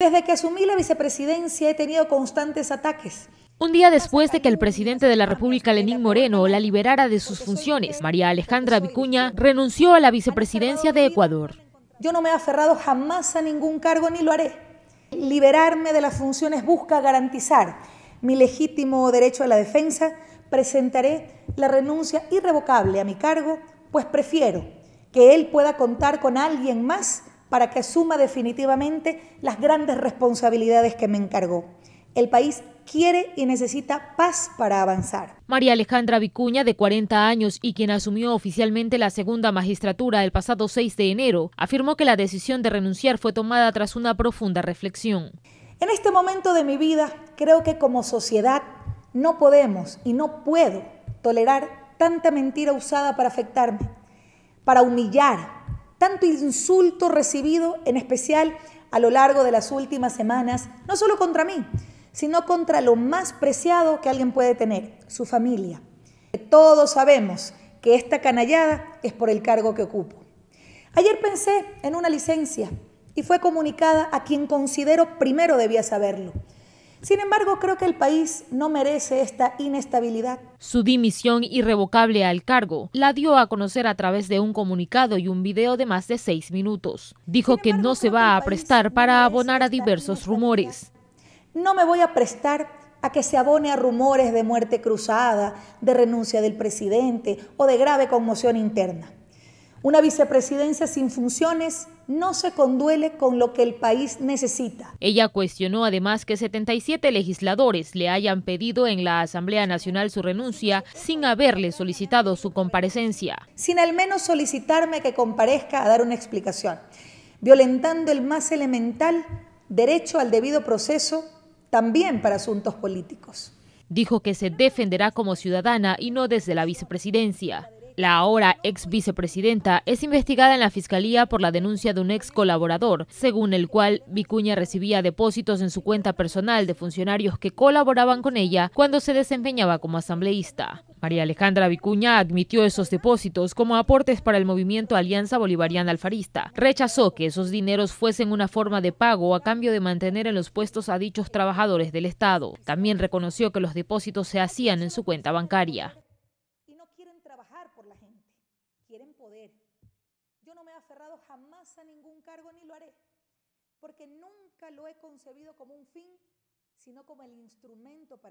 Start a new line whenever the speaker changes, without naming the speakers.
Desde que asumí la vicepresidencia he tenido constantes ataques.
Un día después de que el presidente de la República, Lenín Moreno, la liberara de sus funciones, María Alejandra Vicuña renunció a la vicepresidencia de Ecuador.
Yo no me he aferrado jamás a ningún cargo ni lo haré. Liberarme de las funciones busca garantizar mi legítimo derecho a la defensa. Presentaré la renuncia irrevocable a mi cargo, pues prefiero que él pueda contar con alguien más para que asuma definitivamente las grandes responsabilidades que me encargó. El país quiere y necesita paz para avanzar.
María Alejandra Vicuña, de 40 años y quien asumió oficialmente la segunda magistratura el pasado 6 de enero, afirmó que la decisión de renunciar fue tomada tras una profunda
reflexión. En este momento de mi vida, creo que como sociedad no podemos y no puedo tolerar tanta mentira usada para afectarme, para humillar, tanto insulto recibido, en especial a lo largo de las últimas semanas, no solo contra mí, sino contra lo más preciado que alguien puede tener, su familia. Todos sabemos que esta canallada es por el cargo que ocupo. Ayer pensé en una licencia y fue comunicada a quien considero primero debía saberlo, sin embargo, creo que el país no merece esta inestabilidad.
Su dimisión irrevocable al cargo la dio a conocer a través de un comunicado y un video de más de seis minutos. Dijo que no se va a prestar para abonar a diversos rumores.
No me voy a prestar a que se abone a rumores de muerte cruzada, de renuncia del presidente o de grave conmoción interna. Una vicepresidencia sin funciones no se conduele con lo que el país necesita.
Ella cuestionó además que 77 legisladores le hayan pedido en la Asamblea Nacional su renuncia sin haberle solicitado su comparecencia.
Sin al menos solicitarme que comparezca a dar una explicación, violentando el más elemental derecho al debido proceso también para asuntos políticos. Dijo que se defenderá
como ciudadana y no desde la vicepresidencia. La ahora ex vicepresidenta es investigada en la fiscalía por la denuncia de un ex colaborador, según el cual Vicuña recibía depósitos en su cuenta personal de funcionarios que colaboraban con ella cuando se desempeñaba como asambleísta. María Alejandra Vicuña admitió esos depósitos como aportes para el movimiento Alianza Bolivariana Alfarista. Rechazó que esos dineros fuesen una forma de pago a cambio de mantener en los puestos a dichos trabajadores del Estado. También reconoció que los depósitos se hacían en su cuenta bancaria quieren poder.
Yo no me he aferrado jamás a ningún cargo ni lo haré, porque nunca lo he concebido como un fin, sino como el instrumento para